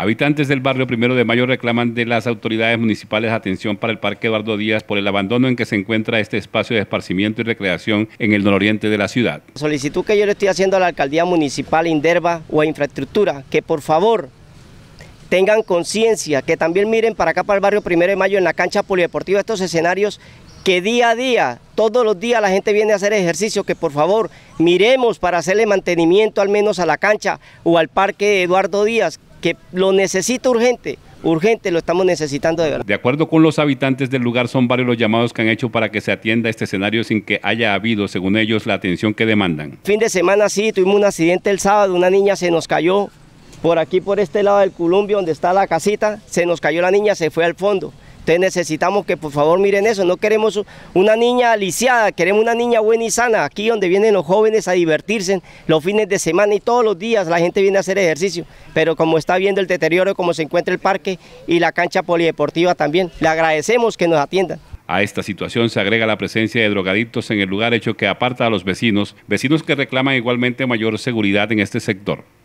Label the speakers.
Speaker 1: Habitantes del barrio Primero de Mayo reclaman de las autoridades municipales atención para el Parque Eduardo Díaz por el abandono en que se encuentra este espacio de esparcimiento y recreación en el nororiente de la ciudad.
Speaker 2: Solicitud que yo le estoy haciendo a la alcaldía municipal Inderva o a Infraestructura, que por favor tengan conciencia, que también miren para acá, para el barrio Primero de Mayo, en la cancha polideportiva, estos escenarios que día a día, todos los días la gente viene a hacer ejercicio, que por favor miremos para hacerle mantenimiento al menos a la cancha o al parque Eduardo Díaz, que lo necesita urgente. Urgente, lo estamos necesitando de verdad.
Speaker 1: De acuerdo con los habitantes del lugar, son varios los llamados que han hecho para que se atienda este escenario sin que haya habido, según ellos, la atención que demandan.
Speaker 2: Fin de semana sí, tuvimos un accidente el sábado, una niña se nos cayó por aquí, por este lado del columbio, donde está la casita, se nos cayó la niña, se fue al fondo. Entonces necesitamos que por favor miren eso, no queremos una niña aliciada, queremos una niña buena y sana, aquí donde vienen los jóvenes a divertirse los fines de semana y todos los días la gente viene a hacer ejercicio, pero como está viendo el deterioro, como se encuentra el parque y la cancha polideportiva también, le agradecemos que nos atiendan.
Speaker 1: A esta situación se agrega la presencia de drogadictos en el lugar, hecho que aparta a los vecinos, vecinos que reclaman igualmente mayor seguridad en este sector.